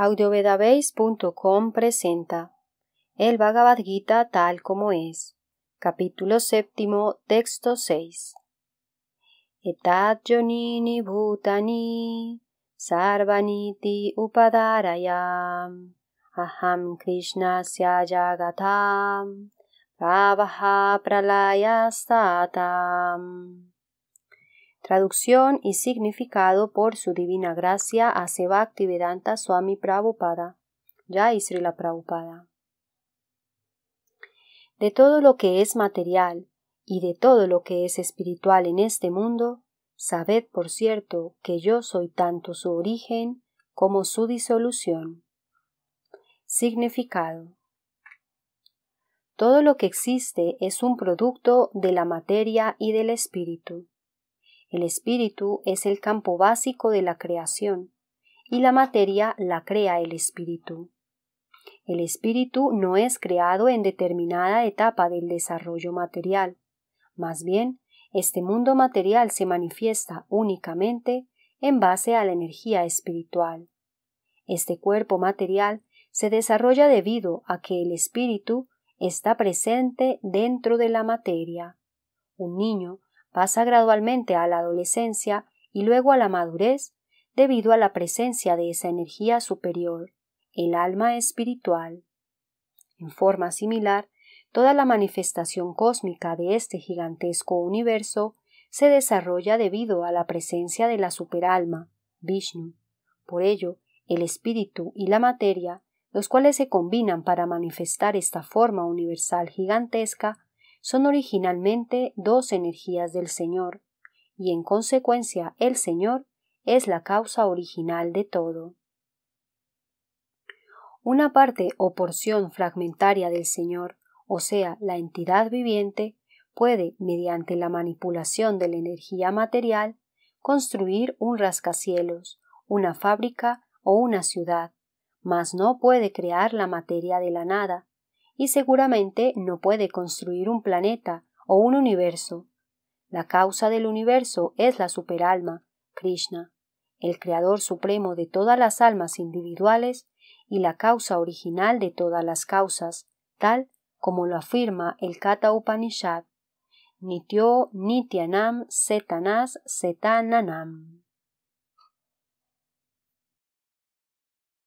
audiovedabase.com presenta El Bhagavad Gita tal como es, capítulo séptimo, texto 6. Etat butani bhutani sarvaniti upadarayam aham Krishna jagatam pravaha pralayastatam Traducción y significado por su divina gracia a Vedanta Swami Prabhupada, Jai la Prabhupada. De todo lo que es material y de todo lo que es espiritual en este mundo, sabed por cierto que yo soy tanto su origen como su disolución. Significado Todo lo que existe es un producto de la materia y del espíritu. El espíritu es el campo básico de la creación y la materia la crea el espíritu. El espíritu no es creado en determinada etapa del desarrollo material. Más bien, este mundo material se manifiesta únicamente en base a la energía espiritual. Este cuerpo material se desarrolla debido a que el espíritu está presente dentro de la materia. Un niño pasa gradualmente a la adolescencia y luego a la madurez debido a la presencia de esa energía superior, el alma espiritual. En forma similar, toda la manifestación cósmica de este gigantesco universo se desarrolla debido a la presencia de la superalma, Vishnu. Por ello, el espíritu y la materia, los cuales se combinan para manifestar esta forma universal gigantesca, son originalmente dos energías del Señor, y en consecuencia el Señor es la causa original de todo. Una parte o porción fragmentaria del Señor, o sea, la entidad viviente, puede, mediante la manipulación de la energía material, construir un rascacielos, una fábrica o una ciudad, mas no puede crear la materia de la nada, y seguramente no puede construir un planeta o un universo. La causa del universo es la superalma, Krishna, el creador supremo de todas las almas individuales y la causa original de todas las causas, tal como lo afirma el Kata Upanishad. Nityo Nityanam Setanas Setananam.